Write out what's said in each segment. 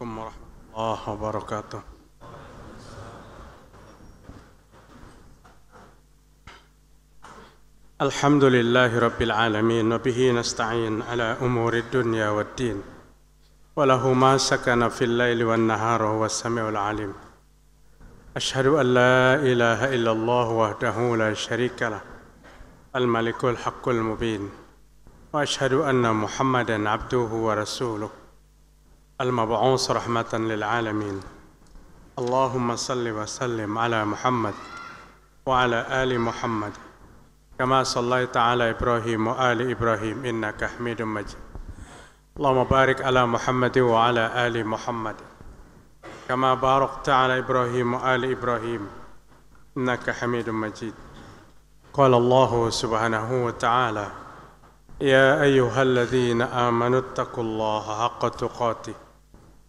عليكم ورحمة الله وبركاته الحمد لله رب العالمين وبه نستعين على أمور الدنيا والدين وله ما سكن في الليل والنهار وهو السميع العليم أشهد أن لا إله إلا الله وحده لا شريك له الملك الحق المبين وأشهد أن محمدا عبده ورسوله المبعوث رحمة للعالمين اللهم صل وسلم على محمد وعلى آل محمد كما صليت على إبراهيم وآل إبراهيم إنك حميد مجيد اللهم بارك على محمد وعلى آل محمد كما باركت على إبراهيم وآل إبراهيم إنك حميد مجيد قال الله سبحانه وتعالى يا أيها الذين آمنوا اتقوا الله حق تقاته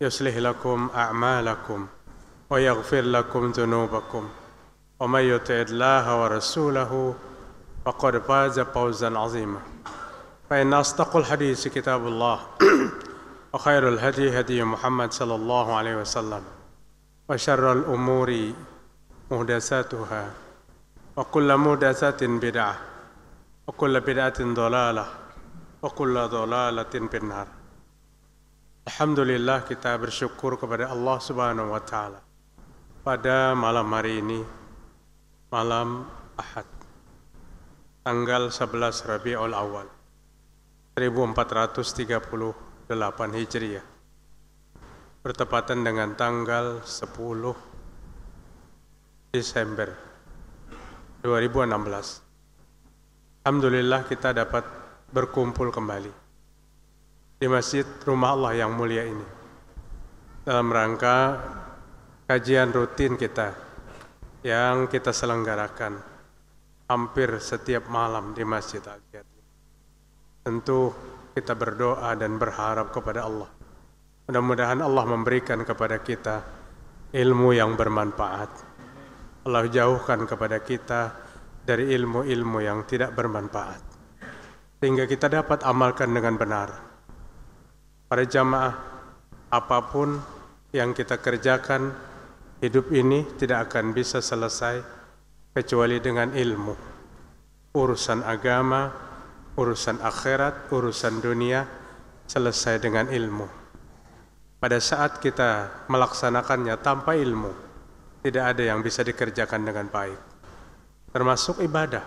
يصلح لكم أعمالكم ويغفر لكم ذنوبكم ومن يطع الله ورسوله فقد فاز فوزا عظيما فإن أصدق الحديث كتاب الله وخير الهدي هدي محمد صلى الله عليه وسلم وشر الأمور مهدساتها وكل محدثة بدعة وكل بدعة ضلالة وكل ضلالة في النار Alhamdulillah kita bersyukur kepada Allah Subhanahu wa taala. Pada malam hari ini malam Ahad tanggal 11 Rabiul Awal 1438 Hijriah bertepatan dengan tanggal 10 Desember 2016. Alhamdulillah kita dapat berkumpul kembali di masjid rumah Allah yang mulia ini dalam rangka kajian rutin kita yang kita selenggarakan hampir setiap malam di Masjid Al Aqiat. Tentu kita berdoa dan berharap kepada Allah. Mudah-mudahan Allah memberikan kepada kita ilmu yang bermanfaat. Allah jauhkan kepada kita dari ilmu-ilmu yang tidak bermanfaat. Sehingga kita dapat amalkan dengan benar Para jamaah, apapun yang kita kerjakan, hidup ini tidak akan bisa selesai kecuali dengan ilmu. Urusan agama, urusan akhirat, urusan dunia selesai dengan ilmu. Pada saat kita melaksanakannya tanpa ilmu, tidak ada yang bisa dikerjakan dengan baik. Termasuk ibadah.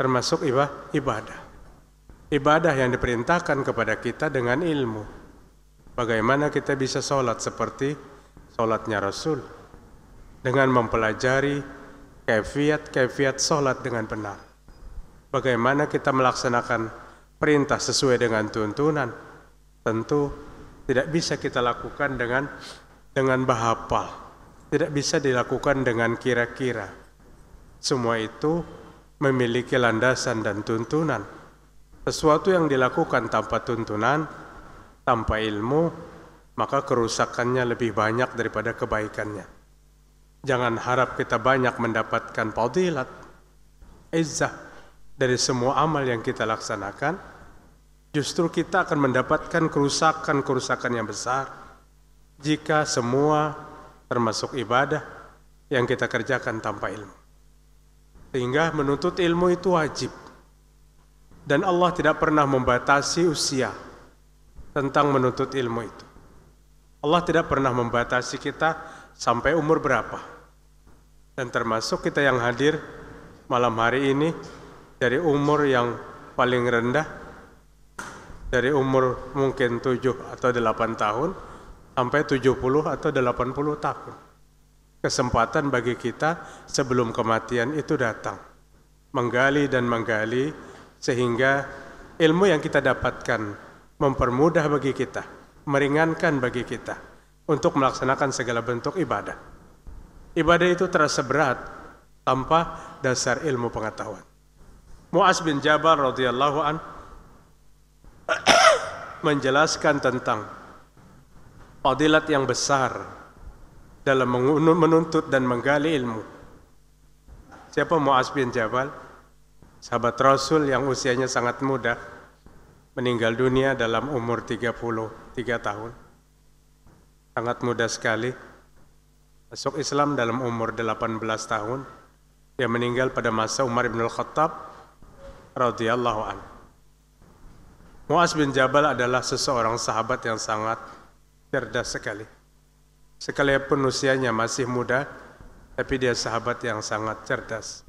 Termasuk ibadah ibadah yang diperintahkan kepada kita dengan ilmu. Bagaimana kita bisa sholat seperti sholatnya Rasul dengan mempelajari kefiat-kefiat sholat dengan benar. Bagaimana kita melaksanakan perintah sesuai dengan tuntunan. Tentu tidak bisa kita lakukan dengan dengan bahapal. Tidak bisa dilakukan dengan kira-kira. Semua itu memiliki landasan dan tuntunan sesuatu yang dilakukan tanpa tuntunan, tanpa ilmu, maka kerusakannya lebih banyak daripada kebaikannya. Jangan harap kita banyak mendapatkan fadilat, izzah dari semua amal yang kita laksanakan, justru kita akan mendapatkan kerusakan-kerusakan yang besar jika semua termasuk ibadah yang kita kerjakan tanpa ilmu. Sehingga menuntut ilmu itu wajib dan Allah tidak pernah membatasi usia tentang menuntut ilmu itu. Allah tidak pernah membatasi kita sampai umur berapa. Dan termasuk kita yang hadir malam hari ini dari umur yang paling rendah dari umur mungkin 7 atau 8 tahun sampai 70 atau 80 tahun. Kesempatan bagi kita sebelum kematian itu datang. Menggali dan menggali sehingga ilmu yang kita dapatkan mempermudah bagi kita, meringankan bagi kita untuk melaksanakan segala bentuk ibadah. Ibadah itu terasa berat tanpa dasar ilmu pengetahuan. Muaz bin Jabal radhiyallahu an menjelaskan tentang fadilat yang besar dalam menuntut dan menggali ilmu. Siapa Muaz bin Jabal? sahabat Rasul yang usianya sangat muda meninggal dunia dalam umur 33 tahun. Sangat muda sekali. Masuk Islam dalam umur 18 tahun. Dia meninggal pada masa Umar bin Al-Khattab radhiyallahu an. Muaz bin Jabal adalah seseorang sahabat yang sangat cerdas sekali. Sekalipun usianya masih muda, tapi dia sahabat yang sangat cerdas.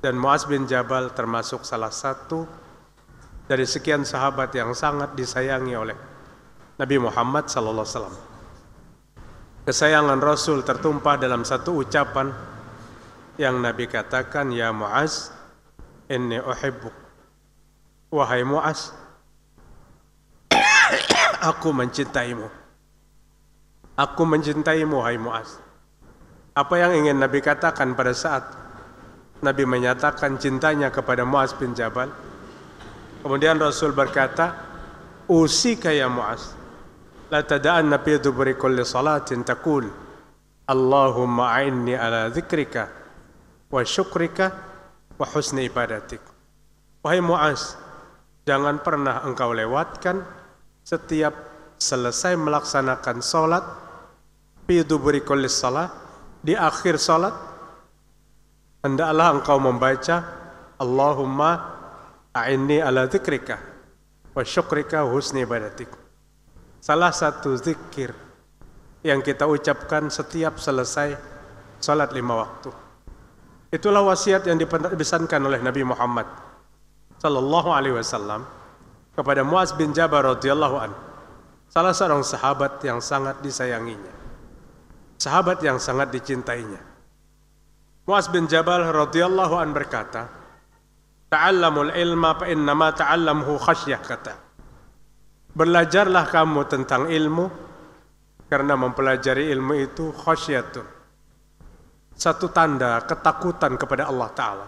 Dan Muaz bin Jabal termasuk salah satu dari sekian sahabat yang sangat disayangi oleh Nabi Muhammad sallallahu alaihi wasallam. Kesayangan Rasul tertumpah dalam satu ucapan yang Nabi katakan, "Ya Muaz, inni uhibbuk." Wahai Muaz, aku mencintaimu. Aku mencintaimu, hai Muaz. Apa yang ingin Nabi katakan pada saat Nabi menyatakan cintanya kepada Muaz bin Jabal. Kemudian Rasul berkata, "Usika ya Muaz, la tada'anna fi dubri kulli salatin taqul, Allahumma a'inni ala dzikrika wa syukrika wa husni ibadatik." Wahai Muaz, jangan pernah engkau lewatkan setiap selesai melaksanakan salat fi dubri kulli salat di akhir salat hendaklah engkau membaca Allahumma a'inni ala zikrika wa syukrika husni ibadatik. Salah satu zikir yang kita ucapkan setiap selesai salat lima waktu. Itulah wasiat yang dipesankan oleh Nabi Muhammad sallallahu alaihi wasallam kepada Muaz bin Jabal radhiyallahu an, salah seorang sahabat yang sangat disayanginya. Sahabat yang sangat dicintainya. Muaz bin Jabal radhiyallahu an berkata, "Ta'allamul ilma fa innama ta'allamhu khasyah," kata. Belajarlah kamu tentang ilmu karena mempelajari ilmu itu khasyatun. Satu tanda ketakutan kepada Allah taala.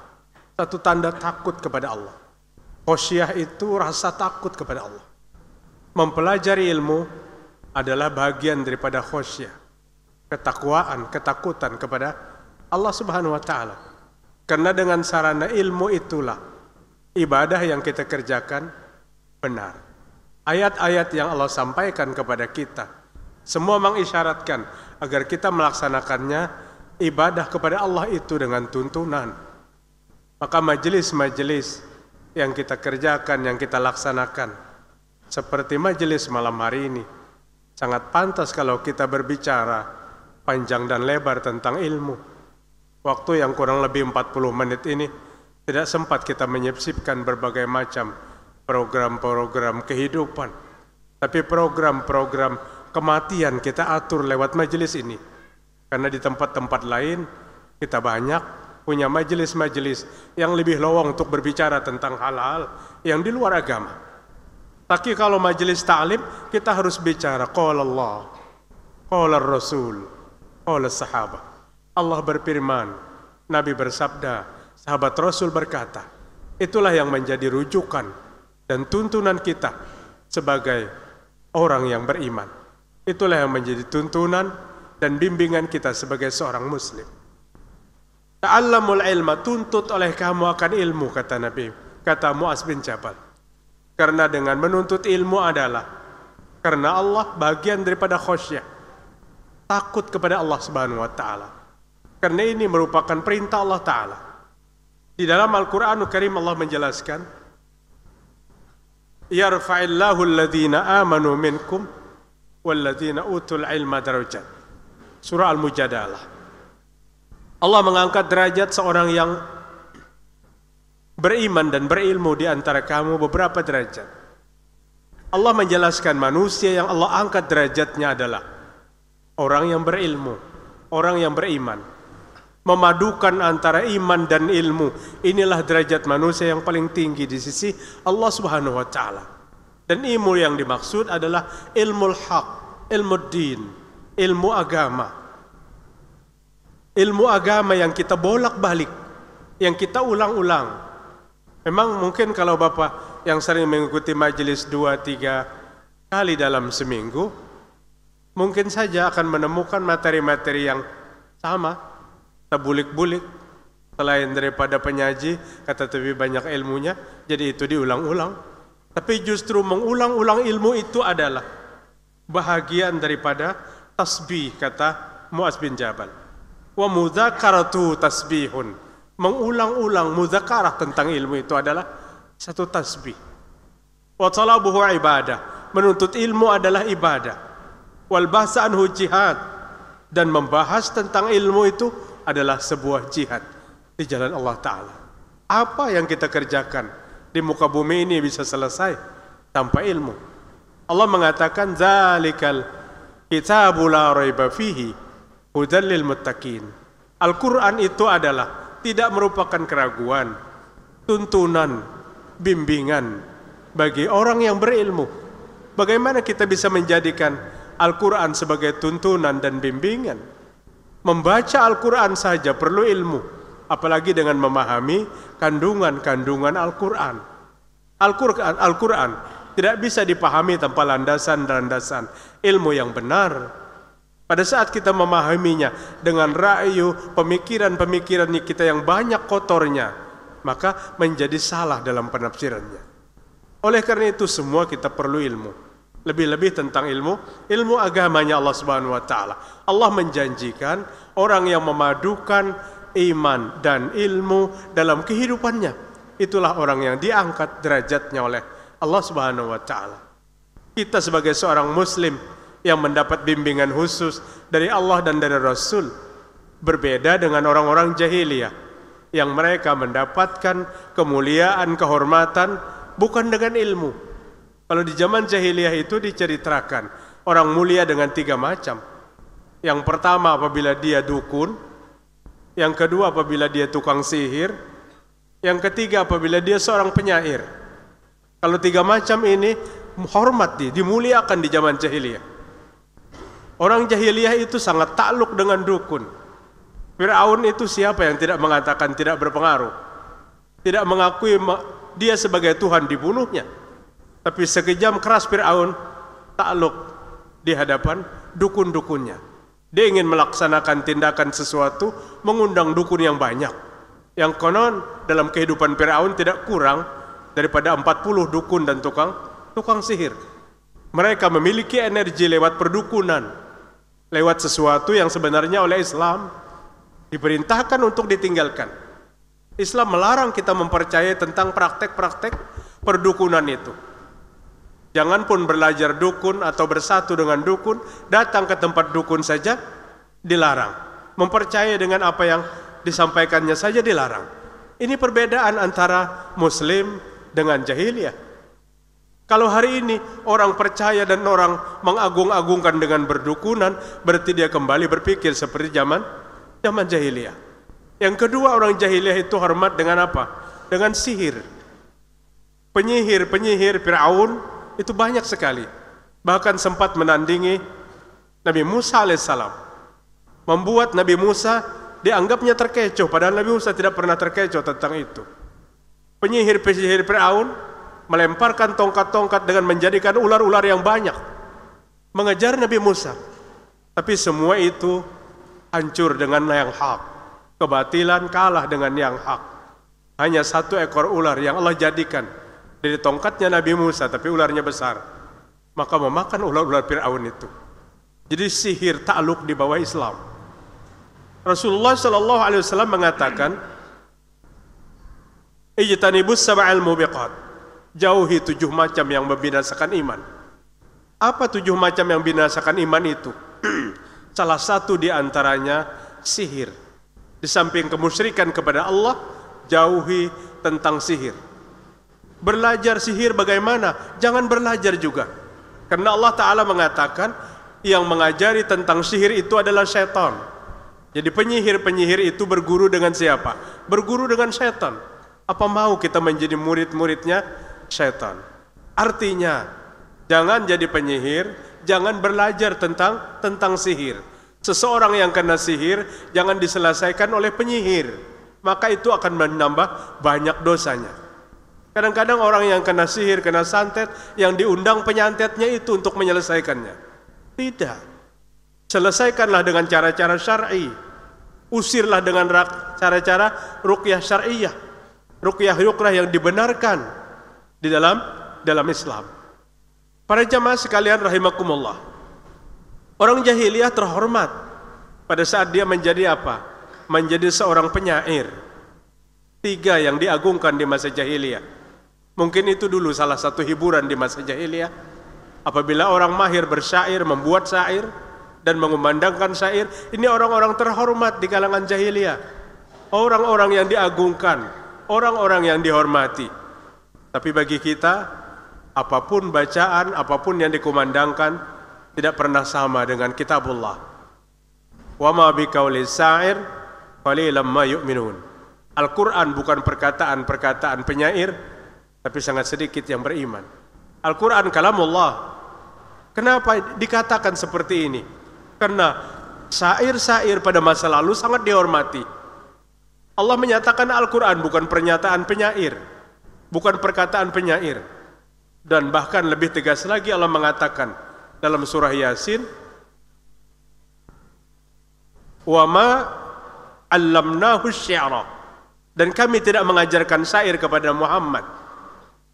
Satu tanda takut kepada Allah. Khasyah itu rasa takut kepada Allah. Mempelajari ilmu adalah bagian daripada khasyah. Ketakwaan, ketakutan kepada Allah Subhanahu wa taala. Karena dengan sarana ilmu itulah ibadah yang kita kerjakan benar. Ayat-ayat yang Allah sampaikan kepada kita semua mengisyaratkan agar kita melaksanakannya ibadah kepada Allah itu dengan tuntunan. Maka majelis-majelis yang kita kerjakan, yang kita laksanakan seperti majelis malam hari ini sangat pantas kalau kita berbicara panjang dan lebar tentang ilmu Waktu yang kurang lebih 40 menit ini tidak sempat kita menyisipkan berbagai macam program-program kehidupan. Tapi program-program kematian kita atur lewat majelis ini. Karena di tempat-tempat lain kita banyak punya majelis-majelis yang lebih lowong untuk berbicara tentang hal-hal yang di luar agama. Tapi kalau majelis ta'lim kita harus bicara qala Allah, qala Rasul, qala sahabat. Allah berfirman, Nabi bersabda, sahabat Rasul berkata, itulah yang menjadi rujukan dan tuntunan kita sebagai orang yang beriman. Itulah yang menjadi tuntunan dan bimbingan kita sebagai seorang muslim. Ta'allamul ilma, tuntut oleh kamu akan ilmu, kata Nabi, kata Mu'az bin Jabal. Karena dengan menuntut ilmu adalah, karena Allah bagian daripada khosyah, takut kepada Allah Subhanahu wa taala. Karena ini merupakan perintah Allah Ta'ala. Di dalam al quran Karim Allah menjelaskan, Yarfa'illahu alladhina amanu minkum walladhina utul ilma Surah Al-Mujadalah. Allah mengangkat derajat seorang yang beriman dan berilmu di antara kamu beberapa derajat. Allah menjelaskan manusia yang Allah angkat derajatnya adalah orang yang berilmu, orang yang beriman memadukan antara iman dan ilmu. Inilah derajat manusia yang paling tinggi di sisi Allah Subhanahu wa taala. Dan ilmu yang dimaksud adalah ilmu haq, ilmu din, ilmu agama. Ilmu agama yang kita bolak-balik, yang kita ulang-ulang. Memang mungkin kalau Bapak yang sering mengikuti majelis dua tiga kali dalam seminggu, mungkin saja akan menemukan materi-materi yang sama, sebulik-bulik selain daripada penyaji kata tapi banyak ilmunya jadi itu diulang-ulang tapi justru mengulang-ulang ilmu itu adalah bahagian daripada tasbih kata Muaz bin Jabal wa mudzakaratu tasbihun mengulang-ulang muzakarah tentang ilmu itu adalah satu tasbih wa talabuhu ibadah menuntut ilmu adalah ibadah wal bahsa anhu jihad dan membahas tentang ilmu itu adalah sebuah jihad di jalan Allah Ta'ala. Apa yang kita kerjakan di muka bumi ini bisa selesai tanpa ilmu. Allah mengatakan, Zalikal kitabu la raiba fihi hudallil muttaqin. Al-Quran itu adalah tidak merupakan keraguan, tuntunan, bimbingan bagi orang yang berilmu. Bagaimana kita bisa menjadikan Al-Quran sebagai tuntunan dan bimbingan? Membaca Al-Quran saja perlu ilmu, apalagi dengan memahami kandungan-kandungan Al-Quran. Al-Quran, Al-Quran tidak bisa dipahami tanpa landasan-landasan ilmu yang benar. Pada saat kita memahaminya dengan rayu, pemikiran-pemikiran kita yang banyak kotornya, maka menjadi salah dalam penafsirannya. Oleh karena itu semua kita perlu ilmu lebih-lebih tentang ilmu ilmu agamanya Allah Subhanahu wa taala. Allah menjanjikan orang yang memadukan iman dan ilmu dalam kehidupannya itulah orang yang diangkat derajatnya oleh Allah Subhanahu wa taala. Kita sebagai seorang muslim yang mendapat bimbingan khusus dari Allah dan dari Rasul berbeda dengan orang-orang jahiliyah yang mereka mendapatkan kemuliaan kehormatan bukan dengan ilmu kalau di zaman jahiliyah itu diceritakan orang mulia dengan tiga macam. Yang pertama apabila dia dukun, yang kedua apabila dia tukang sihir, yang ketiga apabila dia seorang penyair. Kalau tiga macam ini hormat dia, dimuliakan di zaman jahiliyah. Orang jahiliyah itu sangat takluk dengan dukun. Firaun itu siapa yang tidak mengatakan tidak berpengaruh? Tidak mengakui dia sebagai Tuhan dibunuhnya. Tapi sekejam keras Fir'aun takluk di hadapan dukun-dukunnya. Dia ingin melaksanakan tindakan sesuatu mengundang dukun yang banyak. Yang konon dalam kehidupan Fir'aun tidak kurang daripada 40 dukun dan tukang tukang sihir. Mereka memiliki energi lewat perdukunan, lewat sesuatu yang sebenarnya oleh Islam diperintahkan untuk ditinggalkan. Islam melarang kita mempercayai tentang praktek-praktek perdukunan itu. Jangan pun belajar dukun atau bersatu dengan dukun, datang ke tempat dukun saja dilarang. Mempercayai dengan apa yang disampaikannya saja dilarang. Ini perbedaan antara muslim dengan jahiliyah. Kalau hari ini orang percaya dan orang mengagung-agungkan dengan berdukunan, berarti dia kembali berpikir seperti zaman zaman jahiliyah. Yang kedua orang jahiliyah itu hormat dengan apa? Dengan sihir. Penyihir-penyihir Firaun itu banyak sekali. Bahkan sempat menandingi Nabi Musa alaihissalam. Membuat Nabi Musa dianggapnya terkecoh, padahal Nabi Musa tidak pernah terkecoh tentang itu. Penyihir-penyihir Fir'aun melemparkan tongkat-tongkat dengan menjadikan ular-ular yang banyak. Mengejar Nabi Musa. Tapi semua itu hancur dengan yang hak. Kebatilan kalah dengan yang hak. Hanya satu ekor ular yang Allah jadikan dari tongkatnya Nabi Musa tapi ularnya besar maka memakan ular-ular Firaun itu jadi sihir takluk di bawah Islam Rasulullah Shallallahu Alaihi Wasallam mengatakan ijtanibus sab'al mubiqat jauhi tujuh macam yang membinasakan iman apa tujuh macam yang binasakan iman itu salah satu di antaranya sihir di samping kemusyrikan kepada Allah jauhi tentang sihir Belajar sihir bagaimana? Jangan belajar juga. Karena Allah Ta'ala mengatakan, yang mengajari tentang sihir itu adalah setan. Jadi penyihir-penyihir itu berguru dengan siapa? Berguru dengan setan. Apa mau kita menjadi murid-muridnya setan? Artinya, jangan jadi penyihir, jangan belajar tentang tentang sihir. Seseorang yang kena sihir jangan diselesaikan oleh penyihir, maka itu akan menambah banyak dosanya. Kadang-kadang orang yang kena sihir, kena santet, yang diundang penyantetnya itu untuk menyelesaikannya. Tidak. Selesaikanlah dengan cara-cara syar'i. Usirlah dengan cara-cara ruqyah syariah. Ruqyah yukrah yang dibenarkan di dalam dalam Islam. Para jamaah sekalian rahimakumullah. Orang jahiliyah terhormat pada saat dia menjadi apa? Menjadi seorang penyair. Tiga yang diagungkan di masa jahiliyah Mungkin itu dulu salah satu hiburan di masa jahiliyah. Apabila orang mahir bersyair, membuat syair dan mengumandangkan syair, ini orang-orang terhormat di kalangan jahiliyah. Orang-orang yang diagungkan, orang-orang yang dihormati. Tapi bagi kita, apapun bacaan, apapun yang dikumandangkan tidak pernah sama dengan kitabullah. Wa ma biqauli syair qalilan ma yu'minun. Al-Qur'an bukan perkataan-perkataan penyair, tapi sangat sedikit yang beriman. Al-Quran kalamullah. Kenapa dikatakan seperti ini? Karena syair-syair pada masa lalu sangat dihormati. Allah menyatakan Al-Quran bukan pernyataan penyair. Bukan perkataan penyair. Dan bahkan lebih tegas lagi Allah mengatakan dalam surah Yasin, وَمَا عَلَّمْنَاهُ الشِّعْرَ Dan kami tidak mengajarkan syair kepada Muhammad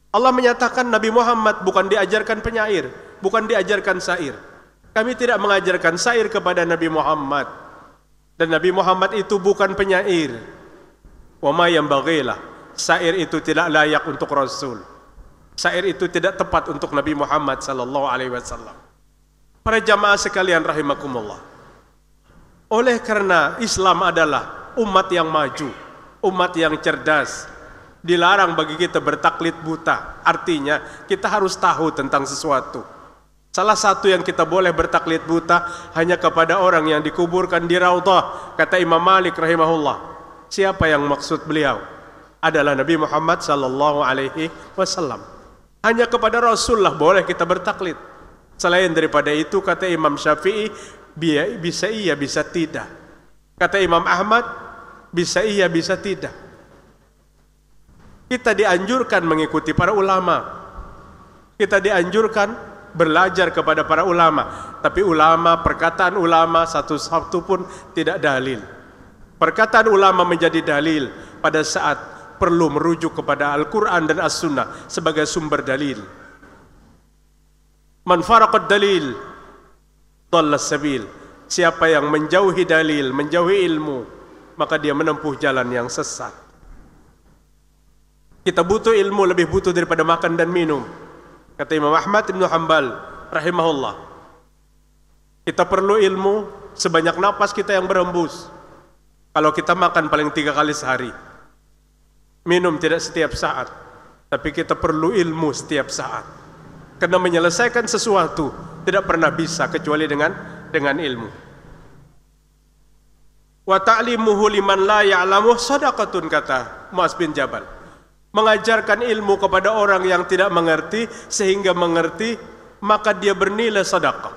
Allah menyatakan Nabi Muhammad bukan diajarkan penyair, bukan diajarkan syair. Kami tidak mengajarkan syair kepada Nabi Muhammad. Dan Nabi Muhammad itu bukan penyair. Wa ma bagilah, Syair itu tidak layak untuk Rasul. Syair itu tidak tepat untuk Nabi Muhammad sallallahu alaihi wasallam. Para jamaah sekalian rahimakumullah. Oleh karena Islam adalah umat yang maju, umat yang cerdas, Dilarang bagi kita bertaklid buta. Artinya, kita harus tahu tentang sesuatu. Salah satu yang kita boleh bertaklid buta hanya kepada orang yang dikuburkan di raudhah, kata Imam Malik rahimahullah. Siapa yang maksud beliau? Adalah Nabi Muhammad sallallahu alaihi wasallam. Hanya kepada Rasulullah boleh kita bertaklid. Selain daripada itu kata Imam Syafi'i bisa iya bisa tidak. Kata Imam Ahmad bisa iya bisa tidak. Kita dianjurkan mengikuti para ulama. Kita dianjurkan belajar kepada para ulama. Tapi ulama, perkataan ulama satu-satu pun tidak dalil. Perkataan ulama menjadi dalil pada saat perlu merujuk kepada Al-Quran dan As-Sunnah sebagai sumber dalil. Man faraqad dalil, dallas sabil. Siapa yang menjauhi dalil, menjauhi ilmu, maka dia menempuh jalan yang sesat. Kita butuh ilmu lebih butuh daripada makan dan minum. Kata Imam Ahmad bin Hanbal rahimahullah. Kita perlu ilmu sebanyak napas kita yang berembus. Kalau kita makan paling tiga kali sehari. Minum tidak setiap saat. Tapi kita perlu ilmu setiap saat. Karena menyelesaikan sesuatu tidak pernah bisa kecuali dengan dengan ilmu wa ta'limuhu liman la ya'lamuh sadaqatun kata Muaz bin Jabal. Mengajarkan ilmu kepada orang yang tidak mengerti sehingga mengerti maka dia bernilai sedekah.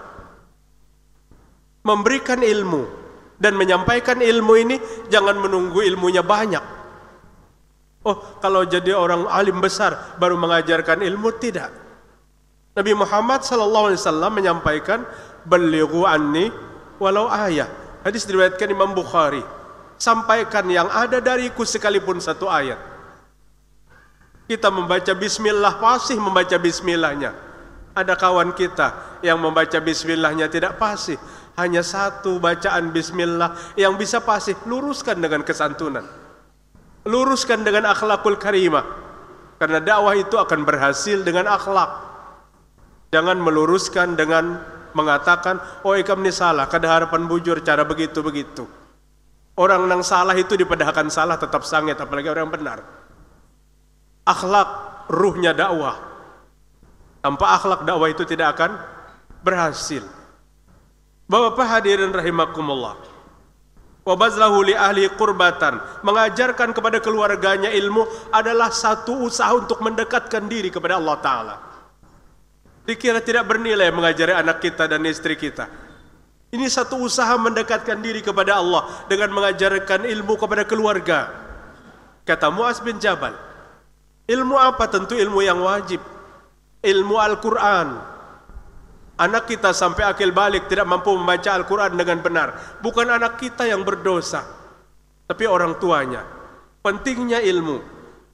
Memberikan ilmu dan menyampaikan ilmu ini jangan menunggu ilmunya banyak. Oh, kalau jadi orang alim besar baru mengajarkan ilmu tidak. Nabi Muhammad SAW menyampaikan Beligu anni walau ayah. Hadis diriwayatkan Imam Bukhari. Sampaikan yang ada dariku sekalipun satu ayat. Kita membaca bismillah pasti membaca bismillahnya. Ada kawan kita yang membaca bismillahnya tidak pasti. Hanya satu bacaan bismillah yang bisa pasti. Luruskan dengan kesantunan. Luruskan dengan akhlakul karimah. Karena dakwah itu akan berhasil dengan akhlak. Jangan meluruskan dengan mengatakan, oh ikam ini salah, kada harapan bujur, cara begitu-begitu. Orang yang salah itu dipedahkan salah tetap sangit. apalagi orang yang benar akhlak ruhnya dakwah. Tanpa akhlak dakwah itu tidak akan berhasil. Bapak hadirin rahimakumullah. Wabazlahu li ahli kurbatan. Mengajarkan kepada keluarganya ilmu adalah satu usaha untuk mendekatkan diri kepada Allah Ta'ala. Dikira tidak bernilai mengajari anak kita dan istri kita. Ini satu usaha mendekatkan diri kepada Allah dengan mengajarkan ilmu kepada keluarga. Kata Muaz bin Jabal, Ilmu apa? Tentu ilmu yang wajib. Ilmu Al-Quran. Anak kita sampai akil balik tidak mampu membaca Al-Quran dengan benar. Bukan anak kita yang berdosa. Tapi orang tuanya. Pentingnya ilmu.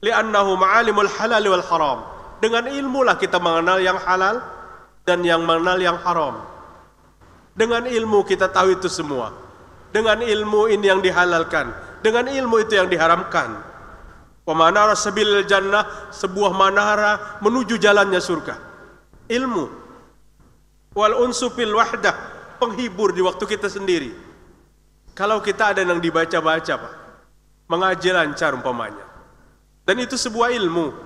Liannahu ma'alimul halal wal haram. Dengan ilmulah kita mengenal yang halal dan yang mengenal yang haram. Dengan ilmu kita tahu itu semua. Dengan ilmu ini yang dihalalkan. Dengan ilmu itu yang diharamkan. Pemanara sebil jannah, sebuah manara menuju jalannya surga. Ilmu. Wal unsupil wahdah, penghibur di waktu kita sendiri. Kalau kita ada yang dibaca-baca, Pak. Mengaji lancar umpamanya. Dan itu sebuah ilmu.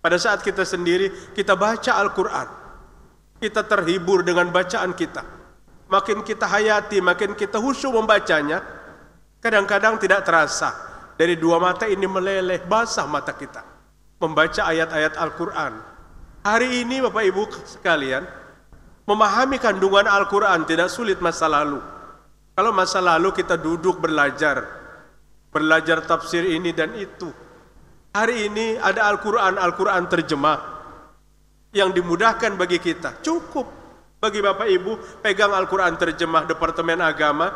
Pada saat kita sendiri, kita baca Al-Quran. Kita terhibur dengan bacaan kita. Makin kita hayati, makin kita husu membacanya, kadang-kadang tidak terasa dari dua mata ini meleleh basah mata kita. Membaca ayat-ayat Al-Quran. Hari ini Bapak Ibu sekalian, memahami kandungan Al-Quran tidak sulit masa lalu. Kalau masa lalu kita duduk belajar, belajar tafsir ini dan itu. Hari ini ada Al-Quran, Al-Quran terjemah yang dimudahkan bagi kita. Cukup bagi Bapak Ibu pegang Al-Quran terjemah Departemen Agama,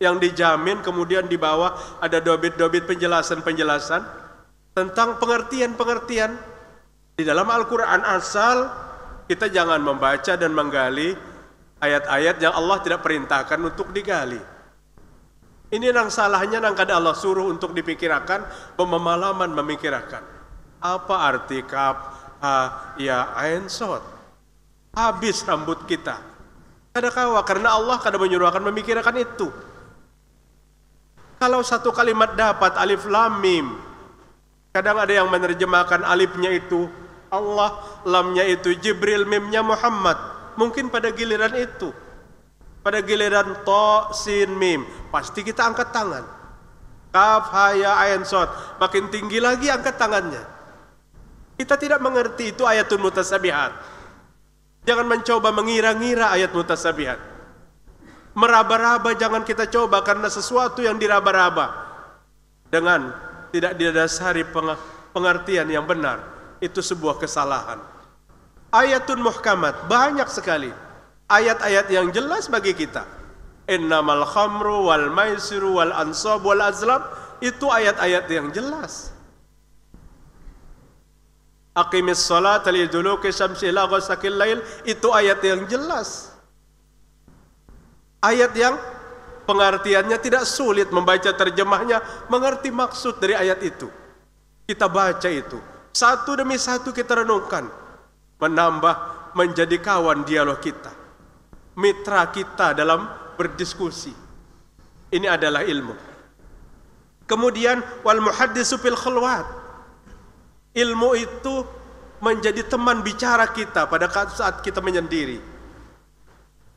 yang dijamin kemudian di bawah ada dobit-dobit penjelasan-penjelasan tentang pengertian-pengertian di dalam Al-Qur'an asal kita jangan membaca dan menggali ayat-ayat yang Allah tidak perintahkan untuk digali. Ini yang salahnya yang kada Allah suruh untuk dipikirkan, pemalaman memikirkan. Apa arti kap ha ya ain sot Habis rambut kita. Kada kawa karena Allah kada menyuruhkan memikirkan itu. Kalau satu kalimat dapat alif lam mim. Kadang ada yang menerjemahkan alifnya itu Allah, lamnya itu Jibril, mimnya Muhammad. Mungkin pada giliran itu. Pada giliran to, sin, mim. Pasti kita angkat tangan. Kaf, haya, ayan sod. Makin tinggi lagi angkat tangannya. Kita tidak mengerti itu ayatun mutasabihat. Jangan mencoba mengira-ngira ayat mutasabihat. Meraba-raba jangan kita coba karena sesuatu yang diraba-raba dengan tidak didasari pengertian yang benar itu sebuah kesalahan. Ayatun muhkamat banyak sekali ayat-ayat yang jelas bagi kita. Innamal khamru wal maisiru wal ansab wal azlam itu ayat-ayat yang jelas. Aqimis salat li duluki syamsi ila ghasaqil lail itu ayat yang jelas. Ayat yang pengertiannya tidak sulit membaca terjemahnya, mengerti maksud dari ayat itu. Kita baca itu, satu demi satu kita renungkan, menambah menjadi kawan dialog kita, mitra kita dalam berdiskusi. Ini adalah ilmu. Kemudian wal muhaddisu fil khulwat. Ilmu itu menjadi teman bicara kita pada saat kita menyendiri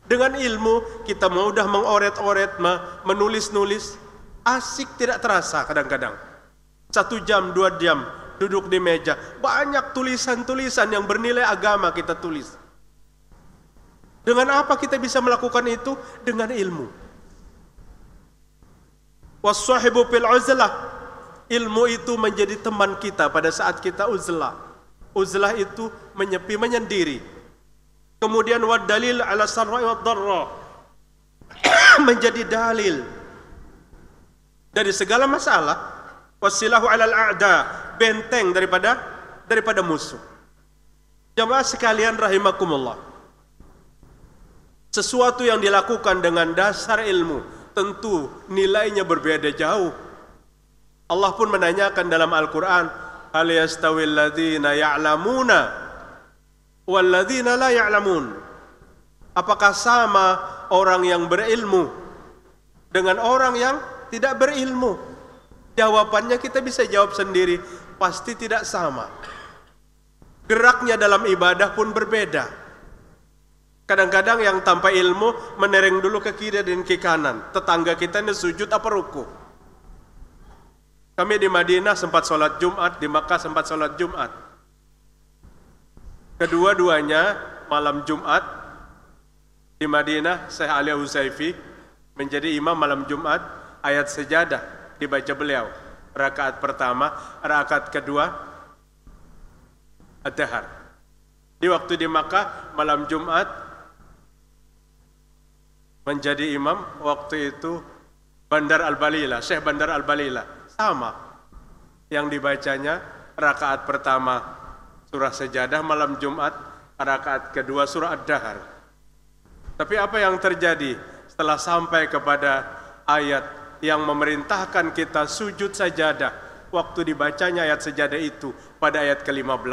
dengan ilmu kita mudah mengoret-oret, menulis-nulis, asik tidak terasa kadang-kadang. Satu jam, dua jam duduk di meja, banyak tulisan-tulisan yang bernilai agama kita tulis. Dengan apa kita bisa melakukan itu? Dengan ilmu. Wassahibu fil uzlah. Ilmu itu menjadi teman kita pada saat kita uzlah. Uzlah itu menyepi, menyendiri Kemudian wad dalil ala sarra'i wad dharra. menjadi dalil dari segala masalah wasilahu alal a'da benteng daripada daripada musuh jemaah sekalian rahimakumullah sesuatu yang dilakukan dengan dasar ilmu tentu nilainya berbeda jauh Allah pun menanyakan dalam Al-Qur'an hal yastawil ya'lamuna Walladzina la ya'lamun. Apakah sama orang yang berilmu dengan orang yang tidak berilmu? Jawabannya kita bisa jawab sendiri, pasti tidak sama. Geraknya dalam ibadah pun berbeda. Kadang-kadang yang tanpa ilmu menereng dulu ke kiri dan ke kanan. Tetangga kita ini sujud apa ruku? Kami di Madinah sempat sholat Jumat, di Makkah sempat sholat Jumat. Kedua-duanya malam Jumat di Madinah Syekh Ali Huzaifi menjadi imam malam Jumat ayat sejadah dibaca beliau rakaat pertama rakaat kedua Adhar. di waktu di Makkah malam Jumat menjadi imam waktu itu Bandar Al-Balila Syekh Bandar Al-Balila sama yang dibacanya rakaat pertama surah sejadah malam Jumat rakaat kedua surah Ad-Dahar. Tapi apa yang terjadi setelah sampai kepada ayat yang memerintahkan kita sujud sajadah waktu dibacanya ayat sejadah itu pada ayat ke-15?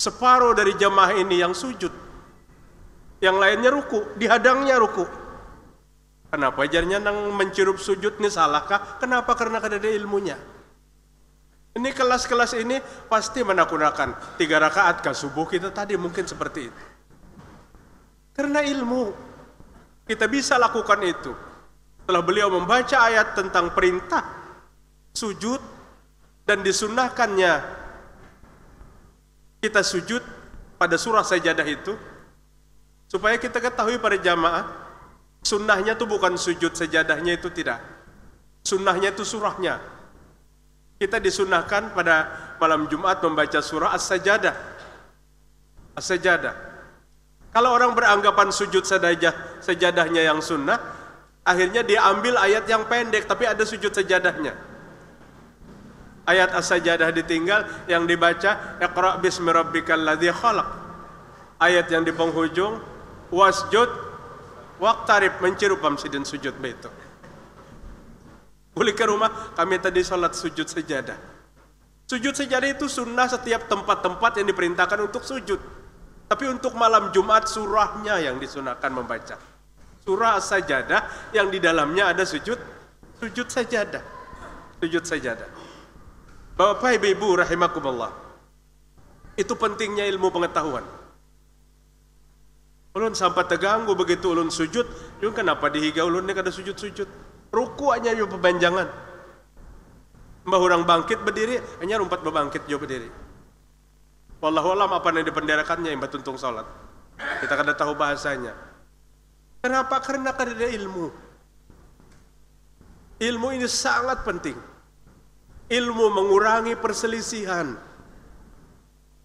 Separuh dari jemaah ini yang sujud. Yang lainnya ruku, dihadangnya ruku. Kenapa jarnya nang mencirup sujud ini salahkah? Kenapa? Karena kada ada ilmunya. Ini kelas-kelas ini pasti menakunakan. Tiga rakaat ke kan, subuh kita tadi mungkin seperti itu. Karena ilmu. Kita bisa lakukan itu. Setelah beliau membaca ayat tentang perintah sujud dan disunahkannya kita sujud pada surah sajadah itu supaya kita ketahui pada jamaah sunnahnya itu bukan sujud sajadahnya itu tidak sunnahnya itu surahnya kita disunahkan pada malam Jumat membaca surah As-Sajadah. As-Sajadah. Kalau orang beranggapan sujud sajadah, sajadahnya yang sunnah, akhirnya diambil ayat yang pendek tapi ada sujud sajadahnya. Ayat As-Sajadah ditinggal yang dibaca Iqra bismi rabbikal ladhi khalaq. Ayat yang di penghujung wasjud waktarib, mencirup pamsidin sujud itu. Boleh ke rumah? Kami tadi sholat sujud sejadah. Sujud sejadah itu sunnah setiap tempat-tempat yang diperintahkan untuk sujud. Tapi untuk malam Jumat surahnya yang disunahkan membaca. Surah sajadah yang di dalamnya ada sujud, sujud sajadah. Sujud sajadah. Bapak Ibu, Ibu rahimakumullah. Itu pentingnya ilmu pengetahuan. Ulun sampai terganggu begitu ulun sujud, Ulun kenapa dihiga ulun ini kada sujud-sujud? Ruku aja yo pepanjangan. Mbah orang bangkit berdiri, hanya rumpat bebangkit jauh berdiri. Wallahu alam apa yang dipenderakannya yang tuntung sholat, Kita kada tahu bahasanya. Kenapa? Karena kada ada ilmu. Ilmu ini sangat penting. Ilmu mengurangi perselisihan.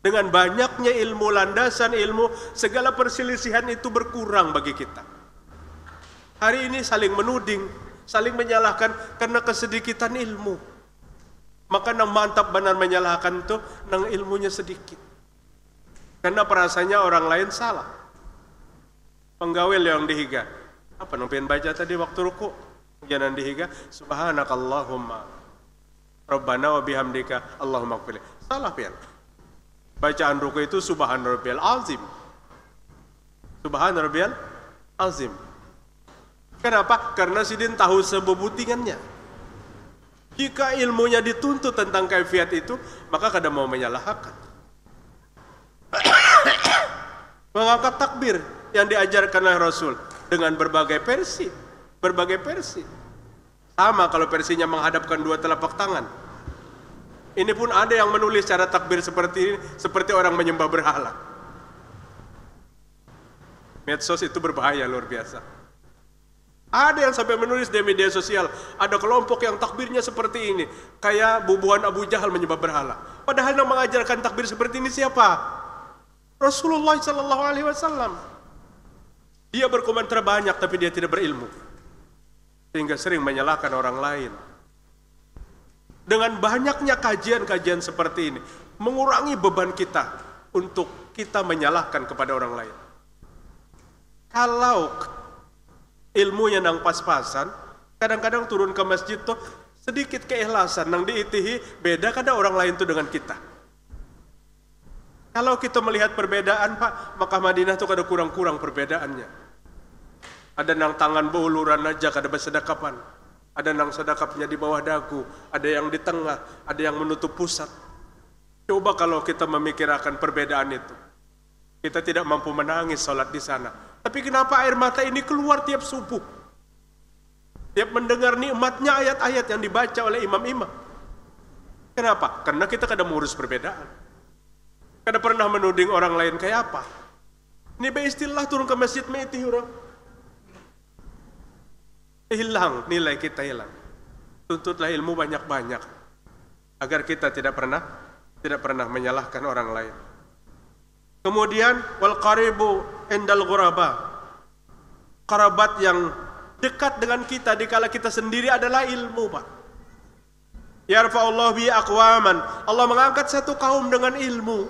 Dengan banyaknya ilmu landasan ilmu, segala perselisihan itu berkurang bagi kita. Hari ini saling menuding, saling menyalahkan karena kesedikitan ilmu. Maka nang mantap benar menyalahkan itu nang ilmunya sedikit. Karena perasaannya orang lain salah. Penggawil yang dihiga. Apa nang baca tadi waktu ruku? Jangan dihiga. Subhanakallahumma. Rabbana wa bihamdika Allahumma kfili. Salah pian. Bacaan ruku itu subhan azim. Subhan azim. Kenapa? Karena Sidin tahu sebebutingannya. Jika ilmunya dituntut tentang kaifiat itu, maka kadang mau menyalahkan. Mengangkat takbir yang diajarkan oleh Rasul dengan berbagai versi, berbagai versi. Sama kalau versinya menghadapkan dua telapak tangan. Ini pun ada yang menulis cara takbir seperti ini, seperti orang menyembah berhala. Medsos itu berbahaya luar biasa. Ada yang sampai menulis di media sosial, ada kelompok yang takbirnya seperti ini, kayak bubuhan Abu Jahal menyebab berhala. Padahal yang mengajarkan takbir seperti ini siapa? Rasulullah Shallallahu Alaihi Wasallam. Dia berkomentar banyak tapi dia tidak berilmu, sehingga sering menyalahkan orang lain. Dengan banyaknya kajian-kajian seperti ini, mengurangi beban kita untuk kita menyalahkan kepada orang lain. Kalau ilmunya nang pas-pasan kadang-kadang turun ke masjid tuh sedikit keikhlasan nang diitihi beda kada orang lain tuh dengan kita kalau kita melihat perbedaan pak maka Madinah tuh kada kurang-kurang perbedaannya ada nang tangan beuluran aja kada bersedekapan ada nang sedekapnya di bawah dagu ada yang di tengah ada yang menutup pusat coba kalau kita memikirkan perbedaan itu kita tidak mampu menangis sholat di sana tapi kenapa air mata ini keluar tiap subuh? Tiap mendengar nikmatnya ayat-ayat yang dibaca oleh imam-imam. Kenapa? Karena kita kadang mengurus perbedaan. Kadang pernah menuding orang lain kayak apa. Ini istilah turun ke masjid meti orang. Hilang, nilai kita hilang. Tuntutlah ilmu banyak-banyak. Agar kita tidak pernah tidak pernah menyalahkan orang lain. Kemudian wal qaribu endal ghuraba. Kerabat yang dekat dengan kita di dikala kita sendiri adalah ilmu, Pak. Yarfa'ullah bi aqwaman. Allah mengangkat satu kaum dengan ilmu.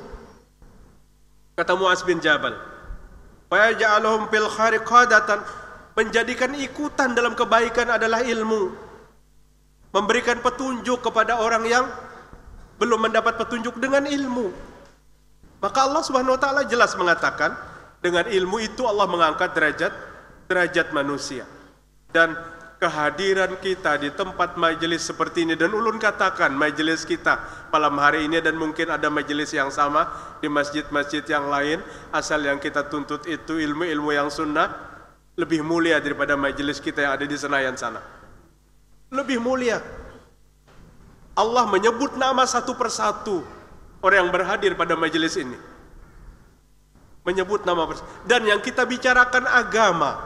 Kata Muaz bin Jabal. Wa yaj'aluhum fil khariqadatan. Menjadikan ikutan dalam kebaikan adalah ilmu. Memberikan petunjuk kepada orang yang belum mendapat petunjuk dengan ilmu. Maka Allah Subhanahu wa taala jelas mengatakan, dengan ilmu itu Allah mengangkat derajat derajat manusia. Dan kehadiran kita di tempat majelis seperti ini dan ulun katakan majelis kita malam hari ini dan mungkin ada majelis yang sama di masjid-masjid yang lain asal yang kita tuntut itu ilmu-ilmu yang sunnah lebih mulia daripada majelis kita yang ada di Senayan sana lebih mulia Allah menyebut nama satu persatu orang yang berhadir pada majelis ini menyebut nama bersama. Dan yang kita bicarakan agama,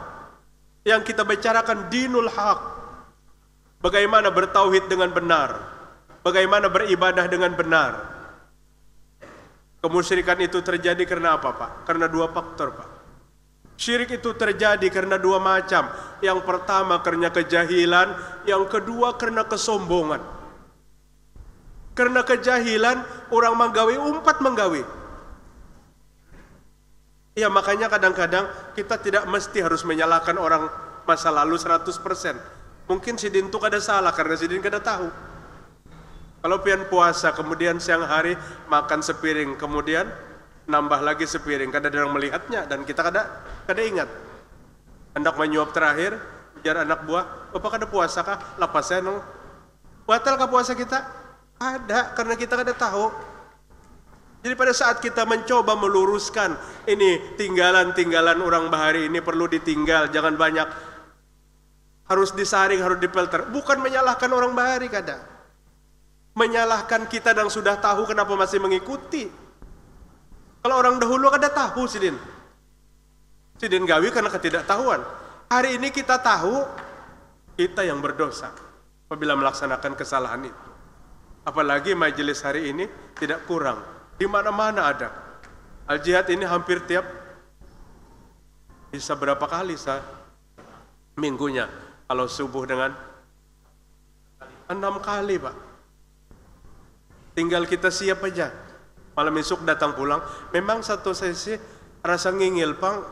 yang kita bicarakan dinul hak Bagaimana bertauhid dengan benar, bagaimana beribadah dengan benar. Kemusyrikan itu terjadi karena apa, Pak? Karena dua faktor, Pak. Syirik itu terjadi karena dua macam. Yang pertama karena kejahilan, yang kedua karena kesombongan. Karena kejahilan, orang menggawe umpat menggawe. Ya makanya kadang-kadang kita tidak mesti harus menyalahkan orang masa lalu 100%. Mungkin si Din tuh kada salah karena si Din kada tahu. Kalau pian puasa kemudian siang hari makan sepiring kemudian nambah lagi sepiring kada yang melihatnya dan kita kada kada ingat. Hendak menyuap terakhir biar anak buah, "Bapak kada puasa kah? Lapas saya nong. Batal kah puasa kita?" Ada karena kita kada tahu. Jadi pada saat kita mencoba meluruskan ini tinggalan-tinggalan orang bahari ini perlu ditinggal, jangan banyak harus disaring, harus dipelter. Bukan menyalahkan orang bahari kadang. Menyalahkan kita yang sudah tahu kenapa masih mengikuti. Kalau orang dahulu kada tahu sidin. Sidin gawi karena ketidaktahuan. Hari ini kita tahu kita yang berdosa apabila melaksanakan kesalahan itu. Apalagi majelis hari ini tidak kurang di mana-mana ada. Al jihad ini hampir tiap bisa berapa kali sa minggunya kalau subuh dengan enam kali pak tinggal kita siap aja malam besok datang pulang memang satu sesi rasa ngingil pang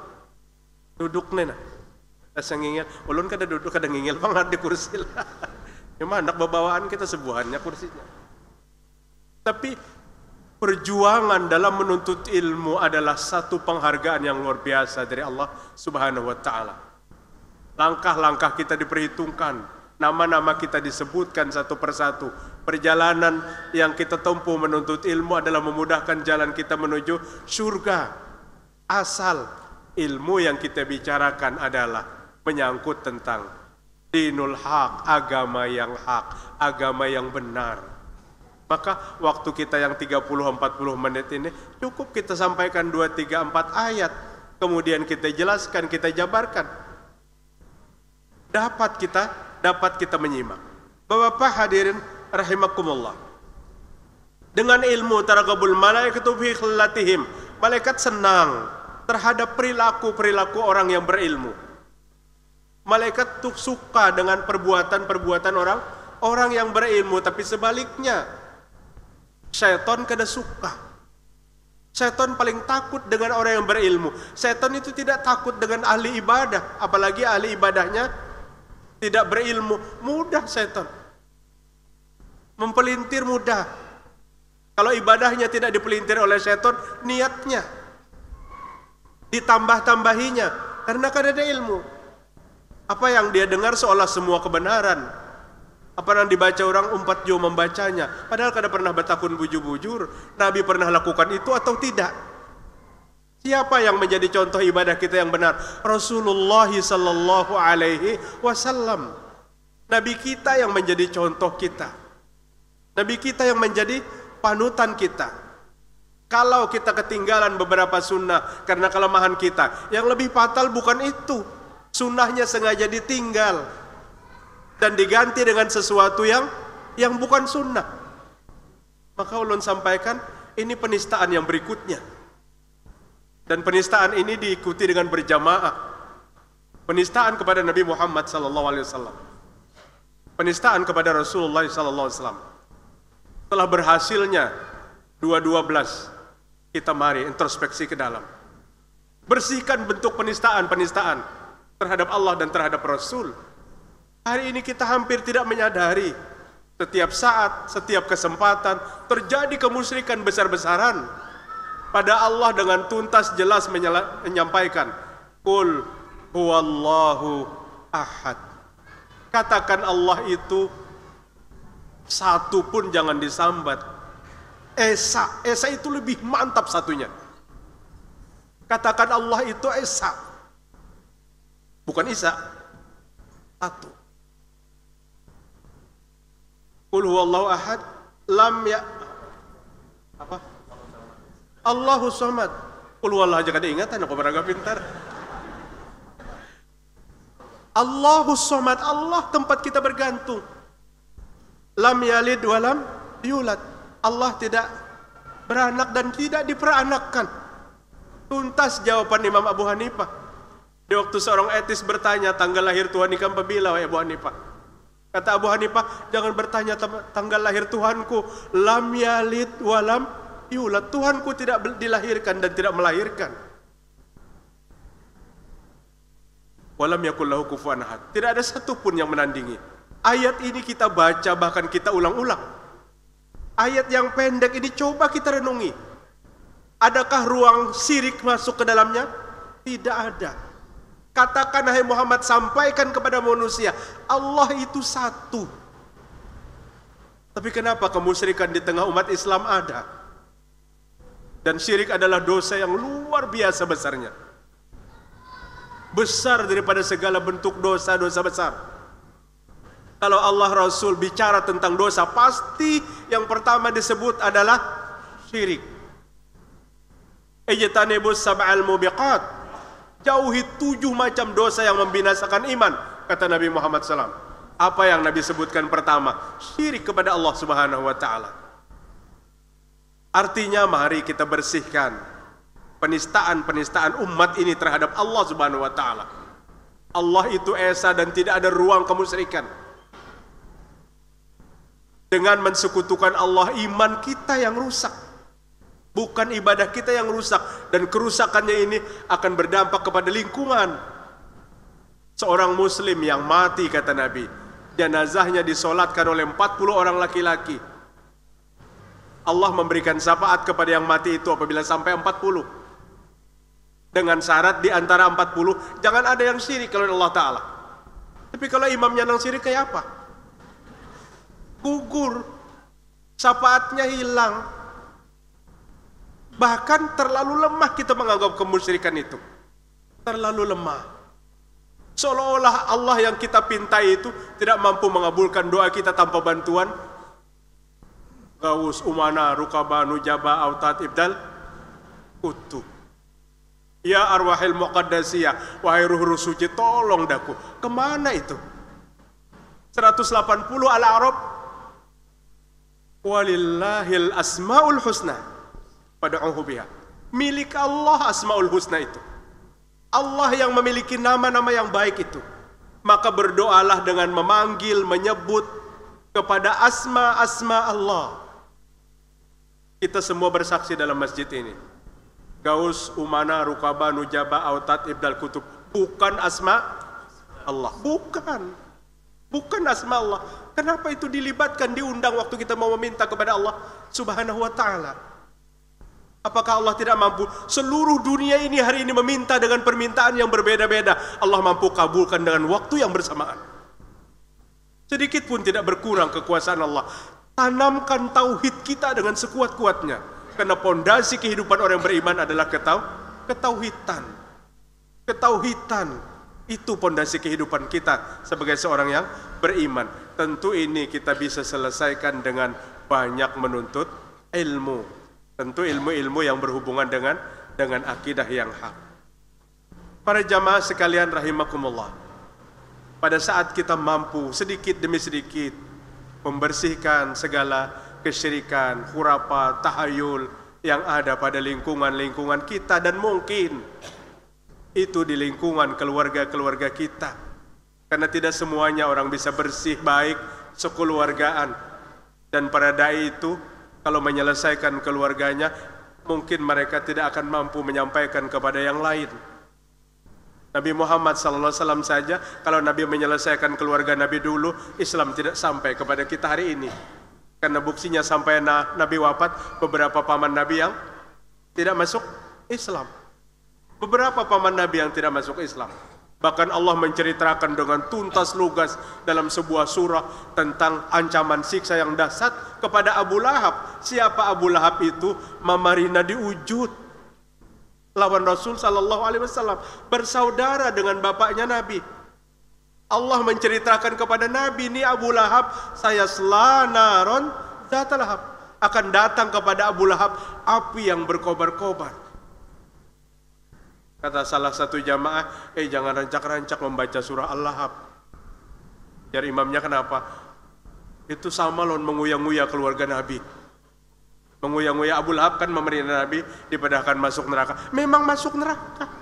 duduk nena rasa ngingil ulun kada duduk kada ngingil pang di kursi lah cuma anak bawaan kita sebuahnya kursinya tapi perjuangan dalam menuntut ilmu adalah satu penghargaan yang luar biasa dari Allah Subhanahu wa taala. Langkah-langkah kita diperhitungkan, nama-nama kita disebutkan satu persatu. Perjalanan yang kita tempuh menuntut ilmu adalah memudahkan jalan kita menuju surga. Asal ilmu yang kita bicarakan adalah menyangkut tentang dinul hak, agama yang hak, agama yang benar maka waktu kita yang 30-40 menit ini cukup kita sampaikan 2, 3, 4 ayat. Kemudian kita jelaskan, kita jabarkan. Dapat kita, dapat kita menyimak. Bapak-bapak hadirin rahimakumullah. Dengan ilmu taragabul malaikatu fi khillatihim. Malaikat senang terhadap perilaku-perilaku orang yang berilmu. Malaikat tuh suka dengan perbuatan-perbuatan orang orang yang berilmu, tapi sebaliknya Setan kada suka. Setan paling takut dengan orang yang berilmu. Setan itu tidak takut dengan ahli ibadah, apalagi ahli ibadahnya tidak berilmu. Mudah setan Mempelintir mudah. Kalau ibadahnya tidak dipelintir oleh setan, niatnya ditambah-tambahinya karena kada ada ilmu. Apa yang dia dengar seolah semua kebenaran. Apa yang dibaca orang umpat jauh membacanya. Padahal kada pernah bertakun bujur-bujur. Nabi pernah lakukan itu atau tidak? Siapa yang menjadi contoh ibadah kita yang benar? Rasulullah sallallahu alaihi wasallam. Nabi kita yang menjadi contoh kita. Nabi kita yang menjadi panutan kita. Kalau kita ketinggalan beberapa sunnah karena kelemahan kita, yang lebih fatal bukan itu. Sunnahnya sengaja ditinggal, dan diganti dengan sesuatu yang yang bukan sunnah. Maka ulun sampaikan ini penistaan yang berikutnya. Dan penistaan ini diikuti dengan berjamaah. Penistaan kepada Nabi Muhammad sallallahu alaihi wasallam. Penistaan kepada Rasulullah sallallahu alaihi wasallam. Telah berhasilnya dua kita mari introspeksi ke dalam. Bersihkan bentuk penistaan-penistaan terhadap Allah dan terhadap Rasul Hari ini kita hampir tidak menyadari setiap saat, setiap kesempatan terjadi kemusyrikan besar-besaran. Pada Allah dengan tuntas jelas menyampaikan, "Qul huwallahu ahad." Katakan Allah itu satu pun jangan disambat. Esa, Esa itu lebih mantap satunya. Katakan Allah itu Esa. Bukan Isa. Satu. Qul huwallahu ahad lam ya apa? Allahu somad. Qul huwallahu aja kada ingatan aku baraga pintar. Allahu somad. Allah tempat kita bergantung. Lam yalid walam yulat. Allah tidak beranak dan tidak diperanakkan. Tuntas jawaban Imam Abu Hanifah. Di waktu seorang etis bertanya tanggal lahir Tuhan ini kan pembila, Abu Hanifah. Kata Abu Hanifah, jangan bertanya tanggal lahir Tuhanku. Lam yalid walam tuhan Tuhanku tidak dilahirkan dan tidak melahirkan. Walam yakullahu lahu kufuwan ahad. Tidak ada satupun yang menandingi. Ayat ini kita baca bahkan kita ulang-ulang. Ayat yang pendek ini coba kita renungi. Adakah ruang sirik masuk ke dalamnya? Tidak ada. Katakan hai Muhammad, sampaikan kepada manusia, Allah itu satu. Tapi kenapa kemusyrikan di tengah umat Islam ada? Dan syirik adalah dosa yang luar biasa besarnya. Besar daripada segala bentuk dosa-dosa besar. Kalau Allah Rasul bicara tentang dosa, pasti yang pertama disebut adalah syirik. Ijtanibus sab'al mubiqat Jauhi tujuh macam dosa yang membinasakan iman, kata Nabi Muhammad SAW. Apa yang Nabi sebutkan pertama? Syirik kepada Allah Subhanahu wa Ta'ala. Artinya, mari kita bersihkan penistaan-penistaan umat ini terhadap Allah Subhanahu wa Ta'ala. Allah itu esa dan tidak ada ruang kemusyrikan. Dengan mensekutukan Allah, iman kita yang rusak Bukan ibadah kita yang rusak dan kerusakannya ini akan berdampak kepada lingkungan. Seorang muslim yang mati kata Nabi, jenazahnya disolatkan oleh 40 orang laki-laki. Allah memberikan syafaat kepada yang mati itu apabila sampai 40. Dengan syarat di antara 40 jangan ada yang syirik kalau Allah taala. Tapi kalau imamnya nang syirik kayak apa? Gugur. Syafaatnya hilang. Bahkan terlalu lemah kita menganggap kemusyrikan itu. Terlalu lemah. Seolah-olah Allah yang kita pintai itu tidak mampu mengabulkan doa kita tanpa bantuan. Gaus, Umana, Rukaba, Nujaba, Autat, Ibdal, kutu Ya arwahil muqaddasiyah, wahai ruh-ruh suci, tolong daku. Kemana itu? 180 ala Arab. Walillahil asma'ul husna. Fad'uhu biha. Milik Allah Asmaul Husna itu. Allah yang memiliki nama-nama yang baik itu. Maka berdoalah dengan memanggil, menyebut kepada asma-asma Allah. Kita semua bersaksi dalam masjid ini. Gaus, Umana, Rukaba, Nujaba, Autat, Ibdal Kutub. Bukan asma Allah. Bukan. Bukan asma Allah. Kenapa itu dilibatkan, diundang waktu kita mau meminta kepada Allah subhanahu wa ta'ala? Apakah Allah tidak mampu? Seluruh dunia ini hari ini meminta dengan permintaan yang berbeda-beda. Allah mampu kabulkan dengan waktu yang bersamaan. Sedikit pun tidak berkurang kekuasaan Allah. Tanamkan tauhid kita dengan sekuat-kuatnya. Karena pondasi kehidupan orang yang beriman adalah ketau ketauhitan. Ketauhitan itu pondasi kehidupan kita sebagai seorang yang beriman. Tentu ini kita bisa selesaikan dengan banyak menuntut ilmu Tentu ilmu-ilmu yang berhubungan dengan dengan akidah yang hak. Para jamaah sekalian rahimakumullah. Pada saat kita mampu sedikit demi sedikit membersihkan segala kesyirikan, khurafat, tahayul yang ada pada lingkungan-lingkungan kita dan mungkin itu di lingkungan keluarga-keluarga kita. Karena tidak semuanya orang bisa bersih baik sekeluargaan. Dan para dai itu kalau menyelesaikan keluarganya mungkin mereka tidak akan mampu menyampaikan kepada yang lain Nabi Muhammad SAW saja kalau Nabi menyelesaikan keluarga Nabi dulu Islam tidak sampai kepada kita hari ini karena buktinya sampai Nabi wafat beberapa paman Nabi yang tidak masuk Islam beberapa paman Nabi yang tidak masuk Islam Bahkan Allah menceritakan dengan tuntas lugas dalam sebuah surah tentang ancaman siksa yang dahsyat kepada Abu Lahab. Siapa Abu Lahab itu? Mamarina diwujud. lawan Rasul sallallahu alaihi wasallam, bersaudara dengan bapaknya Nabi. Allah menceritakan kepada Nabi, ini Abu Lahab, saya selanaron datalah akan datang kepada Abu Lahab api yang berkobar-kobar. Kata salah satu jamaah, eh jangan rancak-rancak membaca surah Al-Lahab. Jadi imamnya kenapa? Itu sama loh menguya-nguya keluarga Nabi. Menguya-nguya Abu Lahab kan memerintah Nabi dipadahkan masuk neraka. Memang masuk neraka.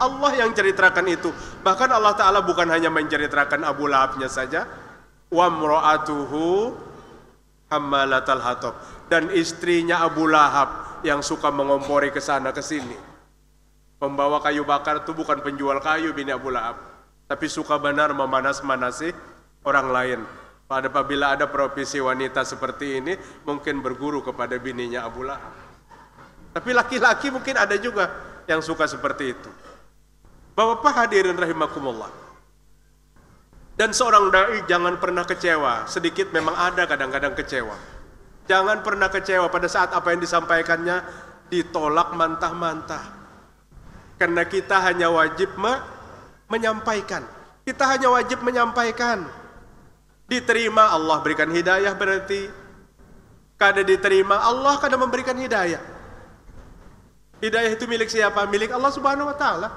Allah yang ceritakan itu. Bahkan Allah Ta'ala bukan hanya menceritakan Abu Lahabnya saja. wa mro'atuhu hamalatal hatob. Dan istrinya Abu Lahab yang suka mengompori ke sana ke sini. Pembawa kayu bakar itu bukan penjual kayu bin Abu Lahab. Tapi suka benar memanas-manasi orang lain. Pada apabila ada profesi wanita seperti ini, mungkin berguru kepada bininya Abu Lahab. Tapi laki-laki mungkin ada juga yang suka seperti itu. Bapak-bapak hadirin rahimakumullah. Dan seorang da'i jangan pernah kecewa. Sedikit memang ada kadang-kadang kecewa. Jangan pernah kecewa pada saat apa yang disampaikannya ditolak mantah-mantah. Karena kita hanya wajib me menyampaikan. Kita hanya wajib menyampaikan. Diterima Allah berikan hidayah berarti. Kada diterima Allah kada memberikan hidayah. Hidayah itu milik siapa? Milik Allah Subhanahu wa taala.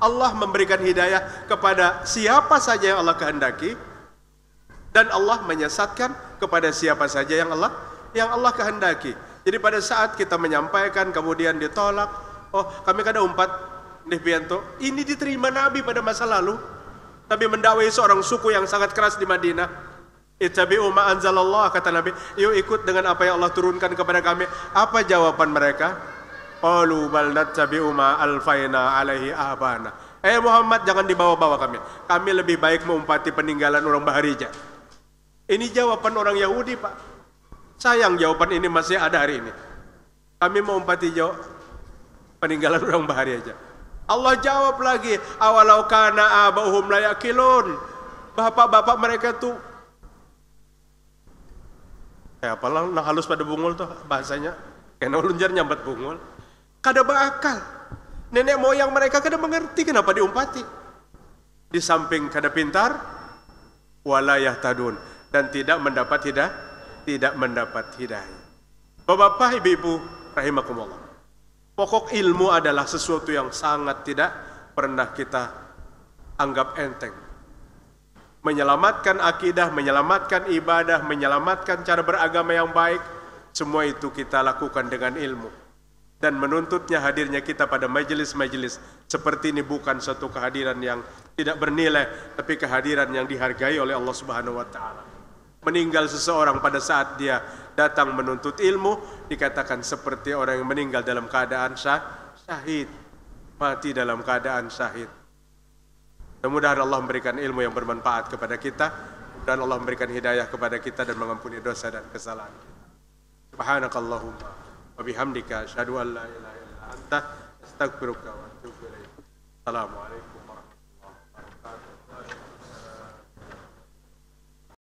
Allah memberikan hidayah kepada siapa saja yang Allah kehendaki dan Allah menyesatkan kepada siapa saja yang Allah yang Allah kehendaki. Jadi pada saat kita menyampaikan kemudian ditolak, Oh, kami kada kan umpat Nih Bianto. Ini diterima Nabi pada masa lalu. Tapi mendakwai seorang suku yang sangat keras di Madinah. Ittabi'u ma anzalallah kata Nabi. Yuk ikut dengan apa yang Allah turunkan kepada kami. Apa jawaban mereka? Qalu bal nattabi'u ma alfaina alaihi abana. Eh Muhammad jangan dibawa-bawa kami. Kami lebih baik mengumpati peninggalan orang Baharija. Ini jawaban orang Yahudi, Pak. Sayang jawaban ini masih ada hari ini. Kami mengumpati jawab peninggalan orang bahari aja Allah jawab lagi awalau kana abahum layakilun bapak-bapak mereka tuh ya apalah nah halus pada bungul tuh bahasanya Kena lunjar nyambat bungul kada bakal. nenek moyang mereka kada mengerti kenapa diumpati di samping kada pintar walayah tadun dan tidak mendapat hidayah tidak mendapat hidayah Bapak-bapak, ibu-ibu, rahimakumullah. Pokok ilmu adalah sesuatu yang sangat tidak pernah kita anggap enteng. Menyelamatkan akidah, menyelamatkan ibadah, menyelamatkan cara beragama yang baik, semua itu kita lakukan dengan ilmu. Dan menuntutnya hadirnya kita pada majelis-majelis seperti ini bukan satu kehadiran yang tidak bernilai, tapi kehadiran yang dihargai oleh Allah Subhanahu wa taala meninggal seseorang pada saat dia datang menuntut ilmu dikatakan seperti orang yang meninggal dalam keadaan sah syahid mati dalam keadaan syahid mudah-mudahan Allah memberikan ilmu yang bermanfaat kepada kita dan Allah memberikan hidayah kepada kita dan mengampuni dosa dan kesalahan kita subhanakallahumma wa bihamdika asyhadu an la ilaha illa anta astaghfiruka wa atubu ilaik assalamualaikum